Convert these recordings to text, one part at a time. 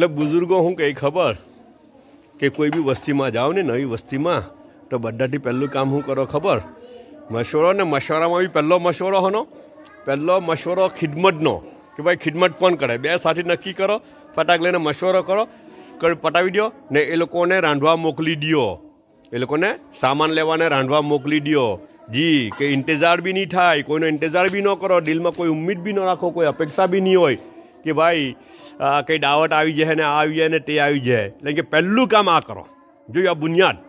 લે બુજુરગો હું કે ખબર કે કોઈ ભી વસ્તી માં જાવ ને નવી વસ્તી માં તો બડડા થી પહેલો કામ હું કરો ખબર મશવરો ને મશવરા માં ભી પહેલો મશવરો હોનો પહેલો મશવરો ખિદમત નો કે ભાઈ ખિદમત પણ કરાય બે સાથી નક્કી કરો ફટાક લઈને મશવરો કરો પડતાવી દીયો ને એ લોકો ને રાંઢવા મોકલી દીયો એ લોકો ને સામાન લેવા ને રાંઢવા મોકલી દીયો જી કે ઇંતજાર ભી ની થાય કોઈ નો ઇંતજાર ભી નો કરો દિલ માં કોઈ ઉમીદ ભી નો રાખો કોઈ અપેક્ષા ભી ની હોય કે ભાઈ કંઈ દાવત આવી જાય ને આ આવી જાય ને તે આવી જાય એટલે કે પહેલું કામ આ કરો જોયું આ બુનિયાદ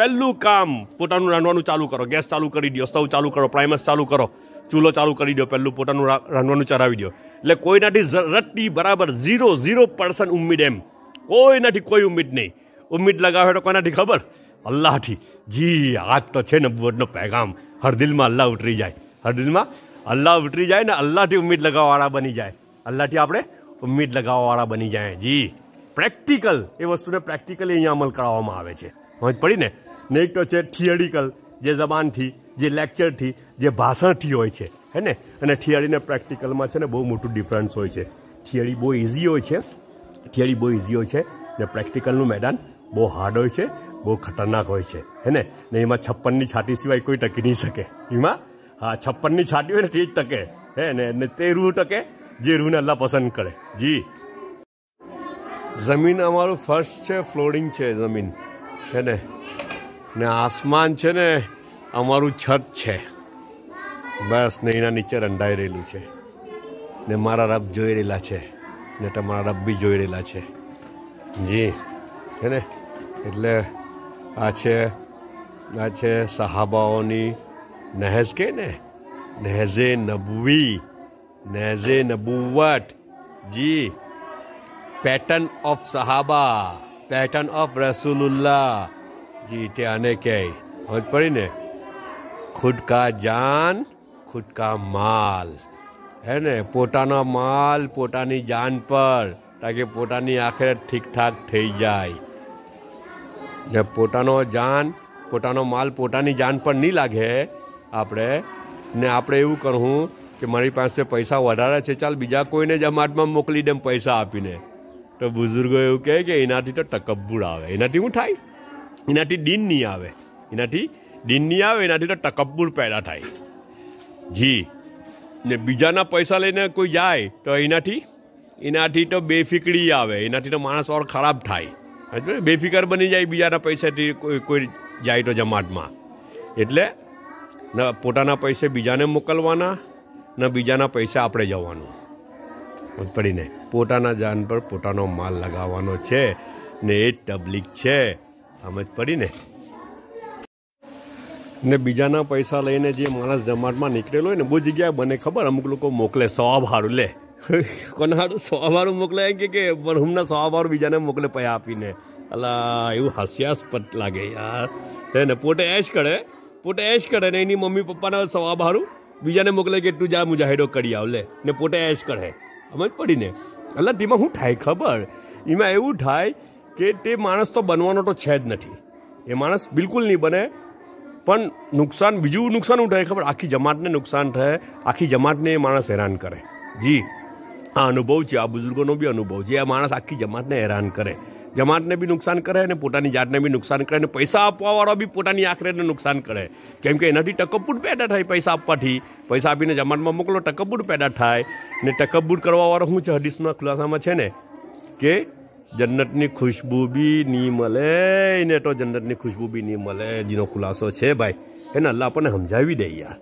પહેલું કામ પોતાનું રાંધવાનું ચાલુ કરો ગેસ ચાલુ કરી દો સ્ટવ ચાલુ કરો પ્રાઇમસ ચાલુ કરો ચૂલો ચાલુ કરી દો પહેલું પોતાનું રાંધવાનું ચલાવી દો એટલે કોઈનાથી રટ્ટી બરાબર ઝીરો ઝીરો પર્સન્ટ ઉમ્મીદ એમ કોઈનાથી કોઈ ઉમ્મીદ નહીં ઉમ્મીદ લગાવે તો કોઈનાથી ખબર અલ્લાહથી જી આ તો છે નબુવતનો પેગામ હર દિલમાં અલ્લાહ ઉતરી જાય હરદિલમાં અલ્લાહ ઉતરી જાય ને અલ્લાહથી ઉમ્મીદ લગાવવાળા બની જાય અલ્લાહથી આપણે ઉમ્મીદ લગાવવાવાળા બની જાય જી પ્રેક્ટિકલ એ વસ્તુને પ્રેક્ટિકલી અહીંયા અમલ કરાવવામાં આવે છે સમજ પડી ને નેક્સ્ટ છે થિયરિકલ જે જબાનથી જે લેક્ચરથી જે ભાષણથી હોય છે હે ને અને થિયરીને પ્રેક્ટિકલમાં છે ને બહુ મોટું ડિફરન્સ હોય છે થિયરી બહુ ઇઝી હોય છે થિયરી બહુ ઇઝી હોય છે ને પ્રેક્ટિકલનું મેદાન બહુ હાર્ડ હોય છે બહુ ખતરનાક હોય છે હે ને ને એમાં છપ્પનની છાતી સિવાય કોઈ ટકી નહીં શકે એમાં હા છપ્પનની છાતી હોય ને તે જ ટકે હે ને તેરવું ટકે જે રૂહને અલ્લાહ પસંદ કરે જી જમીન અમારું ફર્સ્ટ છે ફ્લોરિંગ છે જમીન છે ને ને આસમાન છે ને અમારું છત છે બસ ને એના નીચે રંધાઈ રહેલું છે ને મારા રબ જોઈ રહેલા છે ને તમારા રબ બી જોઈ રહેલા છે જી હે ને એટલે આ છે આ છે સહાબાઓની નહેજ કે ને નહેજે નબવી नैज नबूवत जी पैटर्न ऑफ सहाबा पैटर्न ऑफ रसूलुल्लाह जी ते आने के समझ पड़ी ने खुद का जान खुद का माल है ने પોતાનો માલ પોતાની જાન પર તાકે પોતાની આખરે ઠીકઠાક થઈ જાય ને પોતાનો જાન પોતાનો માલ પોતાની જાન પર નહીં લાગે આપણે ને આપણે એવું કરવું કે મારી પાસે પૈસા વધારે છે ચાલ બીજા કોઈને જમાતમાં મોકલી દેમ પૈસા આપીને તો બુઝુર્ગો એવું કહે કે એનાથી તો તકબ્બુર આવે એનાથી હું થાય એનાથી દિન નહીં આવે એનાથી દિન નહીં આવે એનાથી તો તકબ્બુર પેદા થાય જી ને બીજાના પૈસા લઈને કોઈ જાય તો એનાથી એનાથી તો બેફિકરી આવે એનાથી તો માણસ ઓર ખરાબ થાય બેફિકર બની જાય બીજાના પૈસાથી કોઈ કોઈ જાય તો જમાટમાં એટલે પોતાના પૈસે બીજાને મોકલવાના ને બીજાના પૈસા આપણે જવાનું પડીને પોતાના જાન પર પોતાનો માલ લગાવવાનો છે ને એ તબલીક છે સમજ પડીને ને બીજાના પૈસા લઈને જે માણસ જમાટમાં નીકળેલો હોય ને બહુ જગ્યાએ બને ખબર અમુક લોકો મોકલે સ્વભાવ હારું લે કોને સારું સવાભારું હારું મોકલે કે કે મરહુમના સ્વભાવ હારું બીજાને મોકલે પૈસા આપીને અલા એવું હાસ્યાસ્પદ લાગે યાર હે ને પોતે એશ કરે પોતે એશ કરે ને એની મમ્મી પપ્પાના સ્વભાવ હારું બીજાને મોકલે કે તું જા મુજાહિદો કરી આવ લે ને પોતે એશ કરે સમજ પડીને એટલે તેમાં શું થાય ખબર એમાં એવું થાય કે તે માણસ તો બનવાનો તો છે જ નથી એ માણસ બિલકુલ નહીં બને પણ નુકસાન બીજું નુકસાન ઉઠાય ખબર આખી જમાતને નુકસાન થાય આખી જમાતને એ માણસ હેરાન કરે જી આ અનુભવ છે આ બુઝુર્ગોનો બી અનુભવ છે આ માણસ આખી જમાતને હેરાન કરે જમાતને બી નુકસાન કરે અને પોતાની જાતને બી નુકસાન કરે અને પૈસા આપવાવાળો બી પોતાની આખરેને નુકસાન કરે કેમ કે એનાથી ટકબૂટ પેદા થાય પૈસા આપવાથી પૈસા આપીને જમાતમાં મોકલો ટકબૂટ પેદા થાય ને ટકબૂટ કરવાવાળો શું છે હદીસના ખુલાસામાં છે ને કે જન્નતની ખુશ્બુ બી નહીં મળે એને તો જન્નતની ખુશ્બુ બી નહીં મળે જેનો ખુલાસો છે ભાઈ એને અલ્લાહ આપણને સમજાવી દે યાર